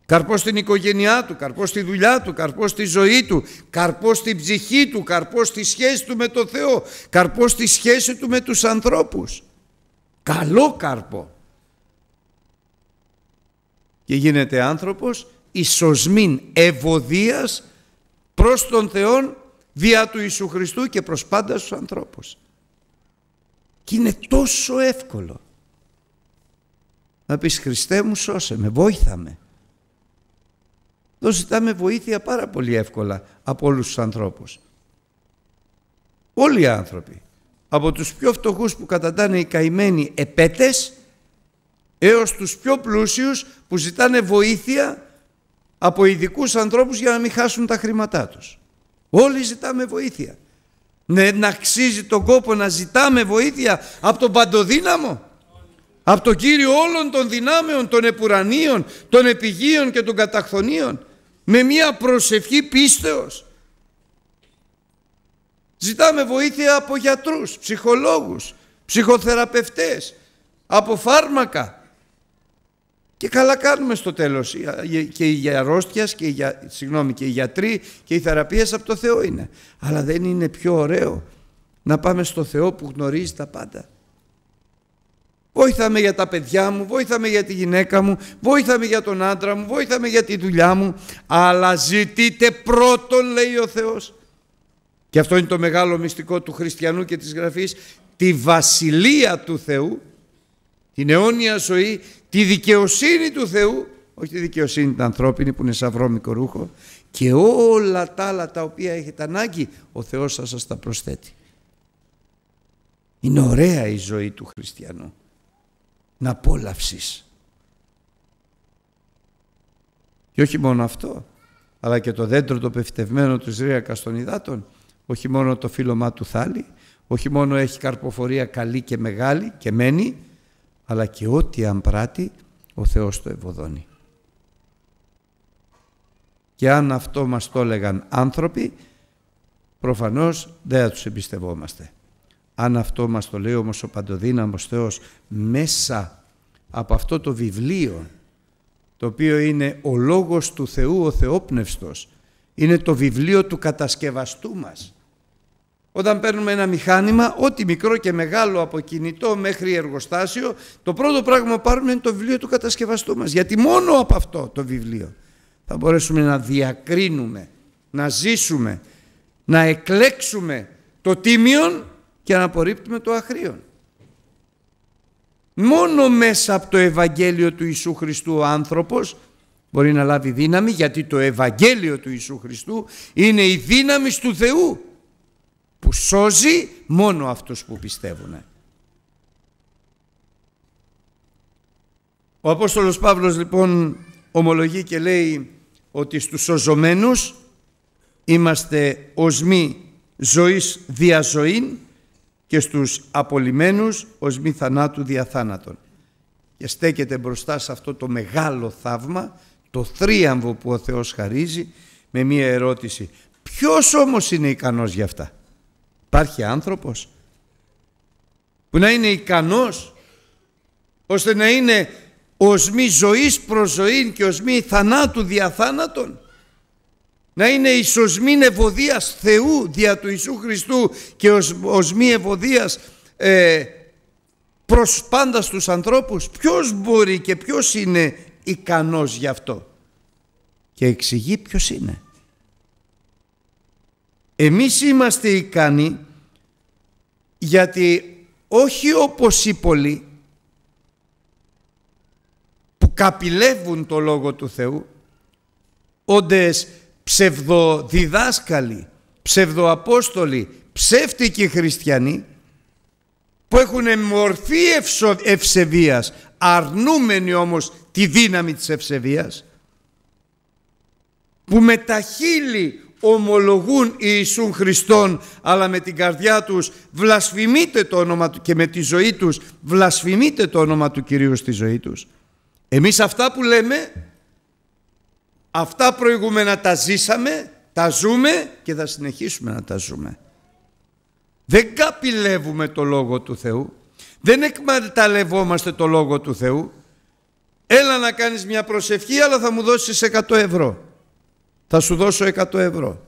Καρπός στην οικογένειά του, καρπός στη δουλειά του, καρπός στη ζωή του, καρπός στην ψυχή του, καρπός στη σχέση του με το Θεό, καρπός στη σχέση του με τους ανθρώπους. Καλό καρπό και γίνεται άνθρωπος ισοσμήν ευωδίας προς τον Θεόν διά του Ιησού Χριστού και προς πάντα στους ανθρώπους. Και είναι τόσο εύκολο. Να πεις Χριστέ μου σώσε με, βόηθα με. Εδώ ζητάμε βοήθεια πάρα πολύ εύκολα από όλους τους ανθρώπους. Όλοι οι άνθρωποι, από τους πιο φτωχούς που καταντάνε οι καημένοι επέτες, έως τους πιο πλούσιους που ζητάνε βοήθεια από ειδικούς ανθρώπους για να μην χάσουν τα χρήματά τους. Όλοι ζητάμε βοήθεια. Ναι, να αξίζει τον κόπο να ζητάμε βοήθεια από τον παντοδύναμο, από τον Κύριο όλων των δυνάμεων, των επουρανίων, των επιγείων και των καταχθονίων, με μια προσευχή πίστεως. Ζητάμε βοήθεια από γιατρούς, ψυχολόγους, ψυχοθεραπευτές, από φάρμακα, και καλά κάνουμε στο τέλος. Και οι αρρώστιας και οι, και γιατροί και οι θεραπείες από το Θεό είναι. Αλλά δεν είναι πιο ωραίο να πάμε στο Θεό που γνωρίζει τα πάντα. Βόηθαμε για τα παιδιά μου, βόηθαμε για τη γυναίκα μου, βόηθαμε για τον άντρα μου, βόηθαμε για τη δουλειά μου, αλλά ζητείτε πρώτον, λέει ο Θεός. Και αυτό είναι το μεγάλο μυστικό του χριστιανού και της γραφής. τη βασιλεία του Θεού, την αιώνια ζωή, τη δικαιοσύνη του Θεού, όχι τη δικαιοσύνη την ανθρώπινη που είναι σαν βρώμικο ρούχο, και όλα τα άλλα τα οποία έχετε ανάγκη, ο Θεός θα σας τα προσθέτει. Είναι ωραία η ζωή του χριστιανού. Να απόλαυσεις. Και όχι μόνο αυτό, αλλά και το δέντρο το πεφτευμένο του Ζρίακα των όχι μόνο το φύλλωμά του θάλη, όχι μόνο έχει καρποφορία καλή και μεγάλη και μένει, αλλά και ό,τι αν πράττει ο Θεός το ευωδώνει. Και αν αυτό μας το έλεγαν άνθρωποι, προφανώς δεν θα τους εμπιστευόμαστε. Αν αυτό μας το λέει όμως ο παντοδύναμος Θεός μέσα από αυτό το βιβλίο, το οποίο είναι ο Λόγος του Θεού ο Θεόπνευστος, είναι το βιβλίο του κατασκευαστού μας, όταν παίρνουμε ένα μηχάνημα, ό,τι μικρό και μεγάλο από κινητό μέχρι εργοστάσιο, το πρώτο πράγμα που πάρουμε είναι το βιβλίο του κατασκευαστού μας. Γιατί μόνο από αυτό το βιβλίο θα μπορέσουμε να διακρίνουμε, να ζήσουμε, να εκλέξουμε το τίμιον και να απορρίπτουμε το αχρίον. Μόνο μέσα από το Ευαγγέλιο του Ιησού Χριστού ο άνθρωπος μπορεί να λάβει δύναμη γιατί το Ευαγγέλιο του Ιησού Χριστού είναι η δύναμη του Θεού που σώζει μόνο αυτούς που πιστεύουν. Ο Απόστολος Παύλος λοιπόν ομολογεί και λέει ότι στους σωζωμένους είμαστε ως μη ζωής διαζωήν και στους απολυμένους ως θανάτου διαθάνατον. Και στέκεται μπροστά σε αυτό το μεγάλο θαύμα, το θρίαμβο που ο Θεός χαρίζει με μία ερώτηση. Ποιος όμως είναι ικανός για αυτά. Υπάρχει άνθρωπος που να είναι ικανός ώστε να είναι οσμή ζωής προς ζωή και οσμή θανάτου δια θάνατον. Να είναι ισοσμή ευωδίας Θεού δια του Ιησού Χριστού και οσμή ευωδίας ε, προς πάντας στους ανθρώπους. Ποιος μπορεί και ποιος είναι ικανός γι' αυτό. Και εξηγεί ποιος είναι. Εμείς είμαστε ικανοί γιατί όχι όπως οι πολλοί που καπηλεύουν το Λόγο του Θεού όντες ψευδοδιδάσκαλοι, ψευδοαπόστολοι, ψεύτικοι χριστιανοί που έχουν μορφή ευσεβίας, αρνούμενοι όμως τη δύναμη της ευσεβίας, που με τα χείλη ομολογούν Ιησούν Χριστόν αλλά με την καρδιά τους βλασφημείτε το όνομα του και με τη ζωή τους βλασφημείτε το όνομα του Κυρίου στη ζωή τους. Εμείς αυτά που λέμε, αυτά προηγούμενα τα ζήσαμε, τα ζούμε και θα συνεχίσουμε να τα ζούμε. Δεν καπηλεύουμε το Λόγο του Θεού, δεν εκμεταλλευόμαστε το Λόγο του Θεού. Έλα να κάνεις μια προσευχή αλλά θα μου δώσεις 100 ευρώ θα σου δώσω 100 ευρώ.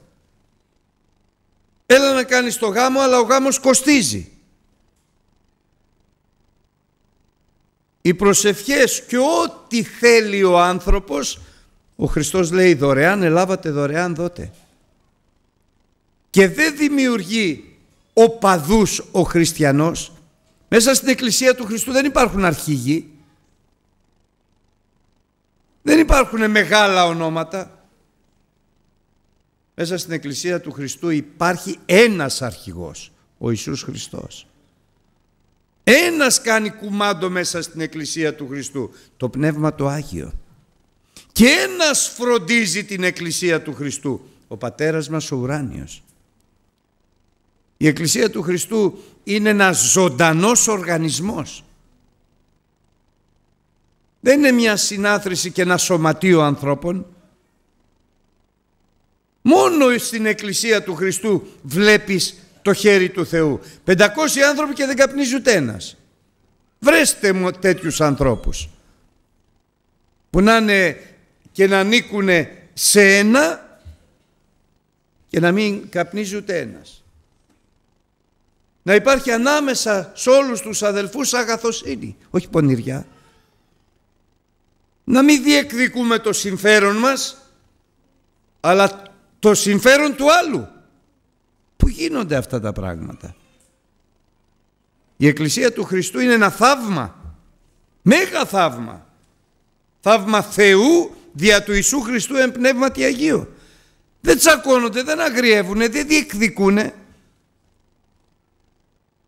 Έλα να κάνεις το γάμο, αλλά ο γάμος κοστίζει. Οι προσευχές και ό,τι θέλει ο άνθρωπος, ο Χριστός λέει δωρεάν, ελάβατε δωρεάν, δότε. Και δεν δημιουργεί παδούς ο χριστιανός. Μέσα στην εκκλησία του Χριστού δεν υπάρχουν αρχηγοί. Δεν υπάρχουν μεγάλα ονόματα. Μέσα στην Εκκλησία του Χριστού υπάρχει ένας αρχηγός, ο Ιησούς Χριστός. Ένας κάνει κουμάντο μέσα στην Εκκλησία του Χριστού, το Πνεύμα το Άγιο. Και ένας φροντίζει την Εκκλησία του Χριστού, ο Πατέρας μας ο Ουράνιος. Η Εκκλησία του Χριστού είναι ένας ζωντανός οργανισμός. Δεν είναι μια συνάθρηση και ένα σωματείο ανθρώπων. Μόνο στην εκκλησία του Χριστού βλέπεις το χέρι του Θεού. 500 άνθρωποι και δεν καπνίζει ούτε ένας. Βρέστε μου τέτοιους ανθρώπους που να είναι και να ανήκουν σε ένα και να μην καπνίζει ούτε ένας. Να υπάρχει ανάμεσα σε όλους τους αδελφούς αγαθοσύνη, όχι πονηριά. Να μην διεκδικούμε το συμφέρον μας, αλλά το συμφέρον του άλλου. Πού γίνονται αυτά τα πράγματα. Η Εκκλησία του Χριστού είναι ένα θαύμα. Μέγα θαύμα. Θαύμα Θεού δια του Ιησού Χριστού εν πνεύματι Αγίου. Δεν τσακώνονται, δεν αγριεύουν, δεν διεκδικούν.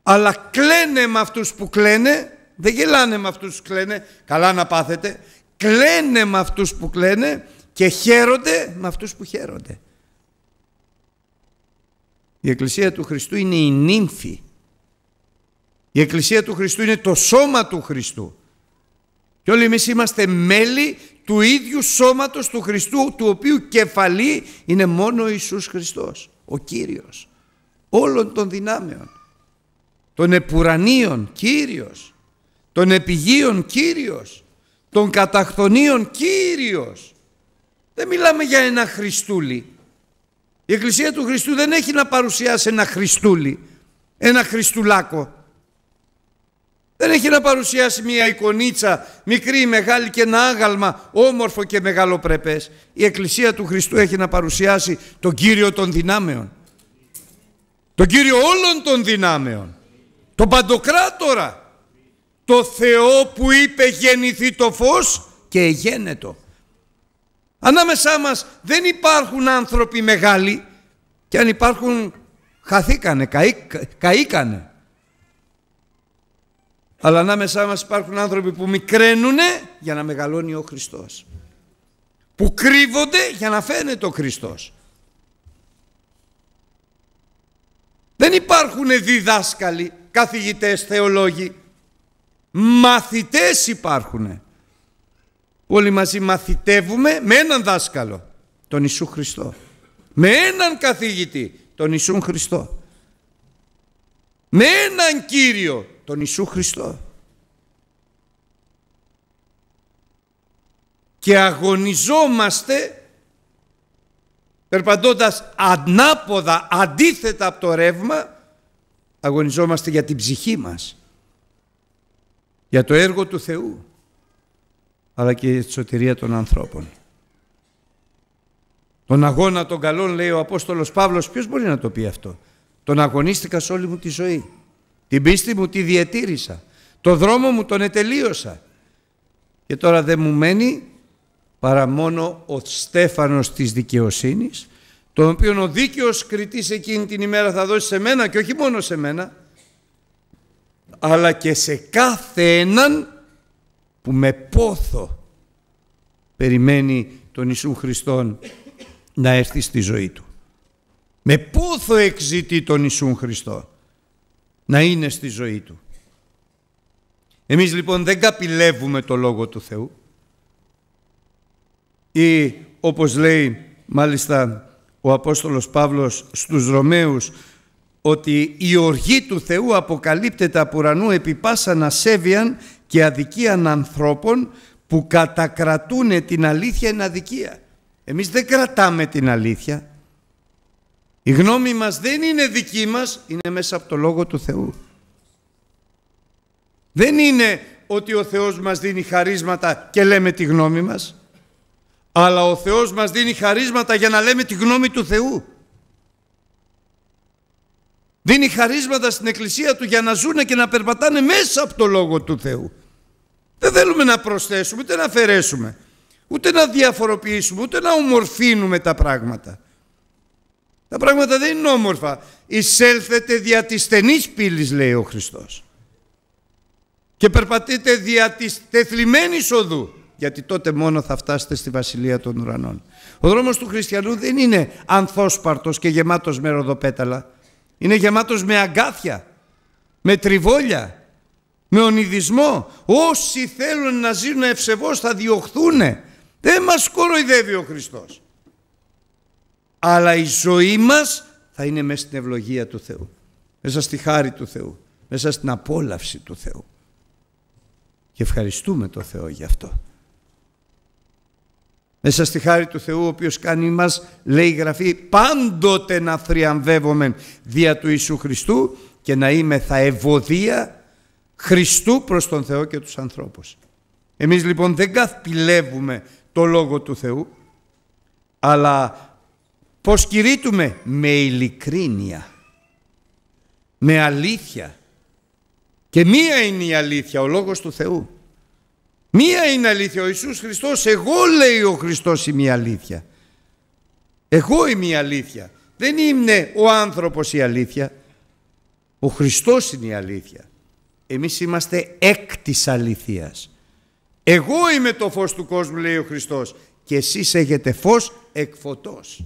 Αλλά κλαίνε με αυτούς που κλαίνε, δεν γελάνε με αυτούς που κλαίνε, καλά να πάθετε. Κλαίνε με αυτούς που κλαίνε και χαίρονται με αυτούς που χαίρονται. Η Εκκλησία του Χριστού είναι η νύμφη. Η Εκκλησία του Χριστού είναι το σώμα του Χριστού. Και όλοι εμείς είμαστε μέλη του ίδιου σώματος του Χριστού, του οποίου κεφαλή είναι μόνο ο Ιησούς Χριστός, ο Κύριος, όλων των δυνάμεων, των επουρανίων Κύριος, των επιγείων Κύριος, των καταχθονίων Κύριος. Δεν μιλάμε για ένα Χριστούλη, η Εκκλησία του Χριστού δεν έχει να παρουσιάσει ένα Χριστούλη, ένα Χριστουλάκο. Δεν έχει να παρουσιάσει μια εικονίτσα μικρή ή μεγάλη και ένα άγαλμα όμορφο και μεγαλοπρεπές. Εκκλησία του Χριστού έχει να παρουσιάσει τον Κύριο των δυνάμεων. Τον Κύριο όλων των δυνάμεων. Τον Παντοκράτορα. Το Θεό που είπε γεννηθεί το φως και εγένετο. Ανάμεσά μας δεν υπάρχουν άνθρωποι μεγάλοι και αν υπάρχουν χαθήκανε, καήκανε. Αλλά ανάμεσά μας υπάρχουν άνθρωποι που μικραίνουν για να μεγαλώνει ο Χριστός. Που κρύβονται για να φαίνεται ο Χριστός. Δεν υπάρχουν διδάσκαλοι, καθηγητές, θεολόγοι. Μαθητές υπάρχουνε Όλοι μαζί μαθητεύουμε με έναν δάσκαλο, τον Ιησού Χριστό. Με έναν καθηγητή, τον Ιησού Χριστό. Με έναν Κύριο, τον Ιησού Χριστό. Και αγωνιζόμαστε περπατώντας ανάποδα, αντίθετα από το ρεύμα, αγωνιζόμαστε για την ψυχή μας, για το έργο του Θεού αλλά και η σωτηρία των ανθρώπων. Τον αγώνα των καλών, λέει ο Απόστολος Παύλος, ποιος μπορεί να το πει αυτό. Τον αγωνίστηκα σε όλη μου τη ζωή. Την πίστη μου τη διατήρησα. Το δρόμο μου τον ετελείωσα. Και τώρα δεν μου μένει παρά μόνο ο Στέφανος της δικαιοσύνης, τον οποίο ο δίκαιος κριτής εκείνη την ημέρα θα δώσει σε μένα και όχι μόνο σε μένα, αλλά και σε κάθε έναν που με πόθο περιμένει τον Ιησού Χριστόν να έρθει στη ζωή του. Με πόθο εξητεί τον Ιησού Χριστό να είναι στη ζωή του. Εμείς λοιπόν δεν καπηλεύουμε το Λόγο του Θεού ή όπως λέει μάλιστα ο Απόστολος Παύλος στους Ρωμαίους ότι η οργή του Θεού αποκαλύπτεται από ουρανού επί να σέβιαν, και αδικίαν ανθρώπων που κατακρατούν την αλήθεια είναι αδικία. Εμείς δεν κρατάμε την αλήθεια. Η γνώμη μας δεν είναι δική μας, είναι μέσα από το Λόγο του Θεού. Δεν είναι ότι ο Θεός μας δίνει χαρίσματα και λέμε τη γνώμη μας, αλλά ο Θεός μας δίνει χαρίσματα για να λέμε τη γνώμη του Θεού. Δίνει χαρίσματα στην εκκλησία του για να ζουν και να περπατάνε μέσα από το Λόγο του Θεού. Δεν θέλουμε να προσθέσουμε, ούτε να αφαιρέσουμε, ούτε να διαφοροποιήσουμε, ούτε να ομορφύνουμε τα πράγματα. Τα πράγματα δεν είναι όμορφα. Εισέλθετε δια της στενής πύλης, λέει ο Χριστός. Και περπατείτε δια της τεθλιμμένης οδού, γιατί τότε μόνο θα φτάσετε στη Βασιλεία των Ουρανών. Ο δρόμος του χριστιανού δεν είναι ανθόσπαρτος και γεμάτος ροδοπέταλα. Είναι γεμάτος με αγκάθια, με τριβόλια, με ονειδισμό. Όσοι θέλουν να ζήσουν ευσεβώς θα διωχθούν. Δεν μας κοροϊδεύει ο Χριστός. Αλλά η ζωή μας θα είναι μέσα στην ευλογία του Θεού. Μέσα στη χάρη του Θεού. Μέσα στην απόλαυση του Θεού. Και ευχαριστούμε τον Θεό γι' αυτό. Μέσα στη χάρη του Θεού, ο οποίος κάνει μας, λέει η Γραφή, πάντοτε να θριαμβεύομαι δια του Ιησού Χριστού και να είμαι θα ευωδία Χριστού προς τον Θεό και τους ανθρώπους. Εμείς λοιπόν δεν καθπιλεύουμε το Λόγο του Θεού, αλλά πώς κηρύττουμε με ειλικρίνεια, με αλήθεια. Και μία είναι η αλήθεια, ο Λόγος του Θεού. Μία είναι αλήθεια ο Ιησούς Χριστός. Εγώ λέει ο Χριστός είμαι η αλήθεια. Εγώ είμαι η αλήθεια. Δεν είναι ο άνθρωπος η αλήθεια. Ο Χριστός είναι η αλήθεια. Εμείς είμαστε εκ της αλήθειας. Εγώ είμαι το φως του κόσμου λέει ο Χριστός. Και εσείς έχετε φως εκ φωτός.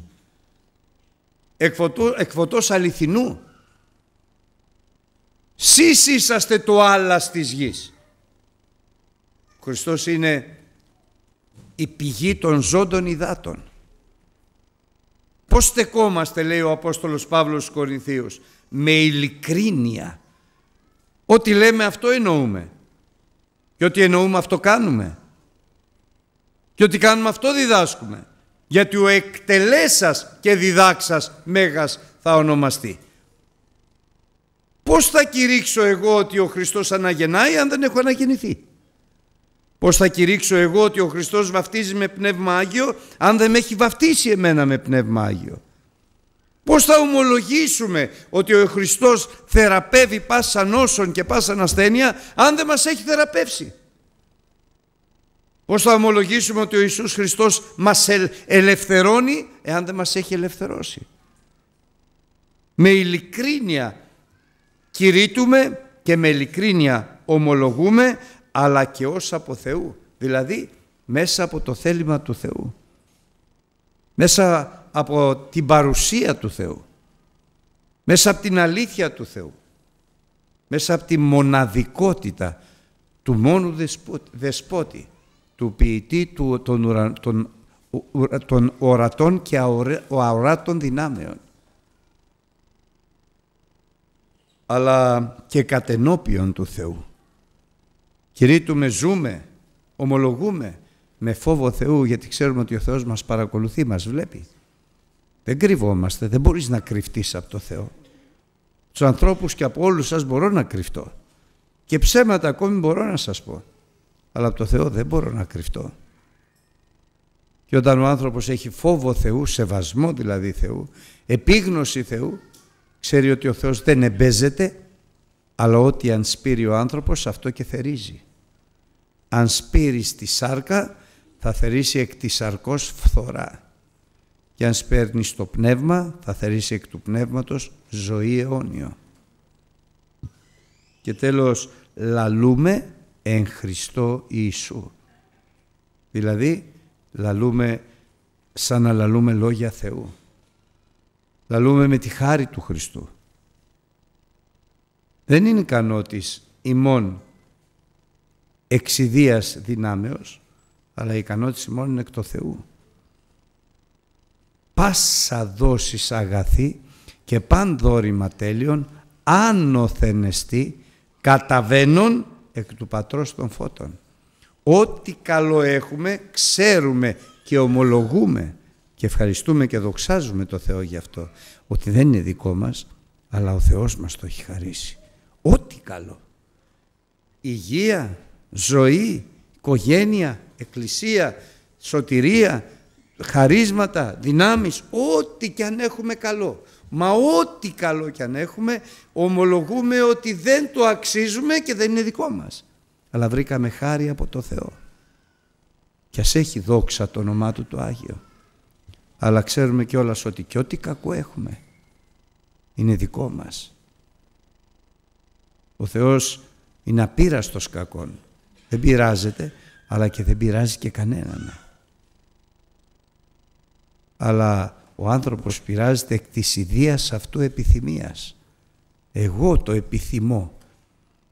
Εκ, φωτός, εκ φωτός αληθινού. Σεις είσαστε το άλλας της γης. Χριστός είναι η πηγή των ζώντων υδάτων. Πώς στεκόμαστε, λέει ο Απόστολος Παύλος Κορινθίος, με ειλικρίνεια. Ό,τι λέμε αυτό εννοούμε. Και ό,τι εννοούμε αυτό κάνουμε. Και ό,τι κάνουμε αυτό διδάσκουμε. Γιατί ο εκτελέσας και διδάξας μέγας θα ονομαστεί. Πώς θα κηρύξω εγώ ότι ο Χριστός αναγεννάει αν δεν έχω αναγεννηθεί. Πώς θα κηρύξω εγώ ότι ο Χριστός βαφτίζει με Πνεύμα Άγιο αν δεν με έχει βαφτίσει εμένα με Πνεύμα Άγιο. Πώς θα ομολογήσουμε ότι ο Χριστός θεραπεύει πάσα νόσων και πάσα ασθένεια αν δεν μας έχει θεραπεύσει. Πώς θα ομολογήσουμε ότι ο Ιησούς Χριστός μας ελευθερώνει εάν δεν μας έχει ελευθερώσει. Με ειλικρίνεια κηρύττουμε και με ειλικρίνεια ομολογούμε αλλά και ως από Θεού. Δηλαδή μέσα από το θέλημα του Θεού. Μέσα από την παρουσία του Θεού. Μέσα από την αλήθεια του Θεού. Μέσα από τη μοναδικότητα του μόνου δεσπότη, του ποιητή του, των, ουρα, ορατών και αοράτων δυνάμεων. αλλά και κατενόπιον του Θεού. Κηρύττουμε, ζούμε, ομολογούμε με φόβο Θεού γιατί ξέρουμε ότι ο Θεός μας παρακολουθεί, μας βλέπει. Δεν κρυβόμαστε, δεν μπορείς να κρυφτείς από το Θεό. Τους ανθρώπους και από όλους σας μπορώ να κρυφτώ. Και ψέματα ακόμη μπορώ να σας πω. Αλλά από το Θεό δεν μπορώ να κρυφτώ. Και όταν ο άνθρωπος έχει φόβο Θεού, σεβασμό δηλαδή Θεού, επίγνωση Θεού, ξέρει ότι ο Θεός δεν εμπέζεται, αλλά ό,τι αν σπείρει ο άνθρωπος αυτό και θερίζει αν σπείρεις τη σάρκα θα θερήσει εκ της σαρκός φθορά και αν σπέρνεις το πνεύμα θα θερήσει εκ του πνεύματος ζωή αιώνιο. Και τέλος λαλούμε εν Χριστώ Ιησού. Δηλαδή λαλούμε σαν να λαλούμε λόγια Θεού. Λαλούμε με τη χάρη του Χριστού. Δεν είναι ικανότης ημών εξιδίας δυνάμεως, αλλά η ικανότηση μόνο είναι εκ το Θεού. Πάσα δώσεις αγαθή και παν δόρημα τέλειον, άνωθεν εστί, καταβαίνουν εκ του Πατρός των Φώτων. Ό,τι καλό έχουμε, ξέρουμε και ομολογούμε και ευχαριστούμε και δοξάζουμε το Θεό γι' αυτό, ότι δεν είναι δικό μας, αλλά ο Θεός μας το έχει χαρίσει. Ό,τι καλό. Υγεία, ζωή, οικογένεια, εκκλησία, σωτηρία, χαρίσματα, δυνάμεις, ό,τι κι αν έχουμε καλό. Μα ό,τι καλό κι αν έχουμε, ομολογούμε ότι δεν το αξίζουμε και δεν είναι δικό μας. Αλλά βρήκαμε χάρη από το Θεό. Κι ας έχει δόξα το όνομά Του το Άγιο. Αλλά ξέρουμε κιόλας ότι και ό,τι κακό έχουμε είναι δικό μας. Ο Θεός είναι απείραστος κακών δεν πειράζεται, αλλά και δεν πειράζει και κανέναν. Αλλά ο άνθρωπος πειράζεται εκ της ιδείας αυτού επιθυμίας. Εγώ το επιθυμώ.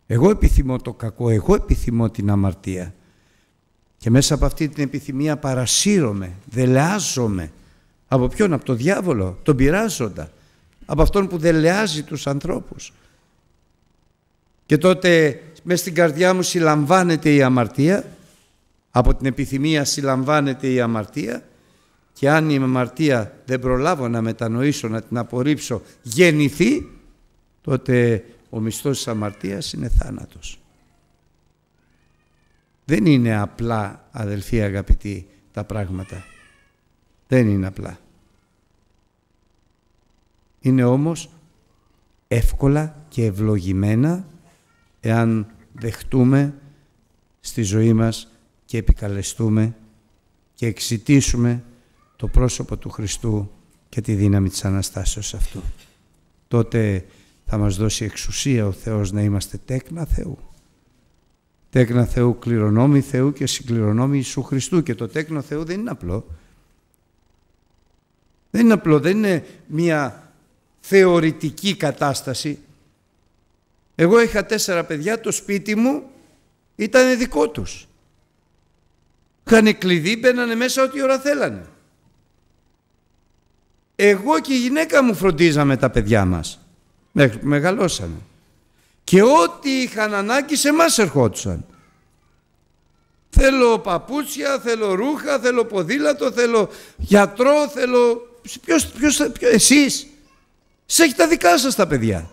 Εγώ επιθυμώ το κακό, εγώ επιθυμώ την αμαρτία. Και μέσα από αυτή την επιθυμία παρασύρομαι, δελεάζομαι. Από ποιον, από τον διάβολο, τον πειράζοντα. Από αυτόν που δελεάζει τους ανθρώπους. Και τότε μες στην καρδιά μου συλλαμβάνεται η αμαρτία, από την επιθυμία συλλαμβάνεται η αμαρτία και αν η αμαρτία δεν προλάβω να μετανοήσω, να την απορρίψω, γεννηθεί, τότε ο μισθός της αμαρτίας είναι θάνατος. Δεν είναι απλά, αδελφοί αγαπητοί, τα πράγματα. Δεν είναι απλά. Είναι όμως εύκολα και ευλογημένα εάν δεχτούμε στη ζωή μας και επικαλεστούμε και εξητήσουμε το πρόσωπο του Χριστού και τη δύναμη της Αναστάσεως αυτού. Τότε θα μας δώσει εξουσία ο Θεός να είμαστε τέκνα Θεού. Τέκνα Θεού, κληρονόμη Θεού και συγκληρονόμη Ιησού Χριστού. Και το τέκνο Θεού δεν είναι απλό. Δεν είναι απλό, δεν είναι μια θεωρητική κατάσταση. Εγώ είχα τέσσερα παιδιά, το σπίτι μου ήταν δικό τους. Είχαν κλειδί, μπαίνανε μέσα ό,τι ώρα θέλανε. Εγώ και η γυναίκα μου φροντίζαμε τα παιδιά μας. Μέχρι που μεγαλώσανε. Και ό,τι είχαν ανάγκη σε μας ερχόντουσαν. Θέλω παπούτσια, θέλω ρούχα, θέλω ποδήλατο, θέλω γιατρό, θέλω... Ποιος, ποιος, εσείς. Σε έχει τα δικά σας τα παιδιά.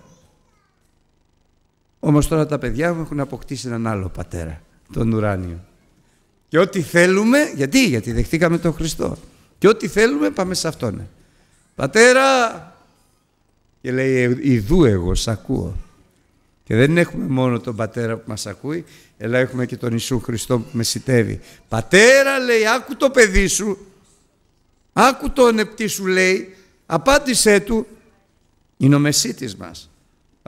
Όμως τώρα τα παιδιά μου έχουν αποκτήσει έναν άλλο πατέρα, τον ουράνιο. Και ό,τι θέλουμε, γιατί, γιατί δεχτήκαμε τον Χριστό. Και ό,τι θέλουμε πάμε σε Αυτόν. Πατέρα, και λέει, ειδού εγώ, σ' ακούω. Και δεν έχουμε μόνο τον Πατέρα που μας ακούει, αλλά έχουμε και τον Ιησού Χριστό που μεσητεύει. Πατέρα, λέει, άκου το παιδί σου, άκου το ανεπτή σου, λέει, απάντησέ του, είναι ο μεσίτης μας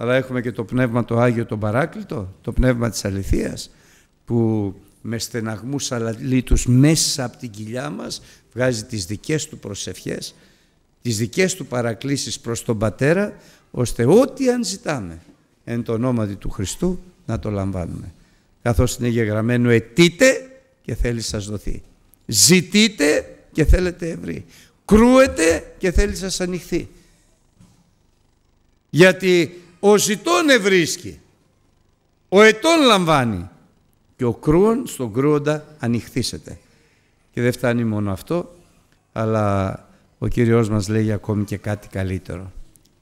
αλλά έχουμε και το Πνεύμα το Άγιο τον Παράκλητο, το Πνεύμα της Αληθείας, που με στεναγμούς αλαλήτους μέσα από την κοιλιά μας βγάζει τις δικές του προσευχές, τις δικές του παρακλήσεις προς τον Πατέρα, ώστε ό,τι αν ζητάμε εν το ονόματι του Χριστού να το λαμβάνουμε. Καθώς είναι γεγραμμένο ετείτε και θέλει σας δοθεί. Ζητείτε και θέλετε ευρύ. Κρούετε και θέλει σας ανοιχθεί. Γιατί ο ζητών ευρίσκει, ο ετών λαμβάνει και ο κρούον στον κρούοντα ανοιχθήσεται. Και δεν φτάνει μόνο αυτό, αλλά ο Κύριος μας λέει ακόμη και κάτι καλύτερο.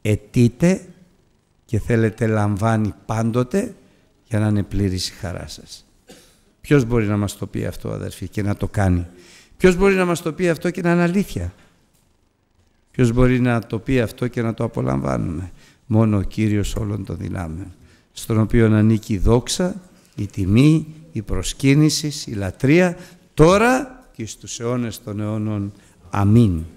Ετείτε και θέλετε λαμβάνει πάντοτε για να είναι πλήρης η χαρά σας. Ποιος μπορεί να μας το πει αυτό αδερφοί και να το κάνει. Ποιος μπορεί να μας το πει αυτό και να είναι αλήθεια. Ποιος μπορεί να το πει αυτό και να το απολαμβάνουμε μόνο ο Κύριος όλων των δυνάμεων, στον οποίο ανήκει η δόξα, η τιμή, η προσκύνησης, η λατρεία, τώρα και στους αιώνες των αιώνων. Αμήν.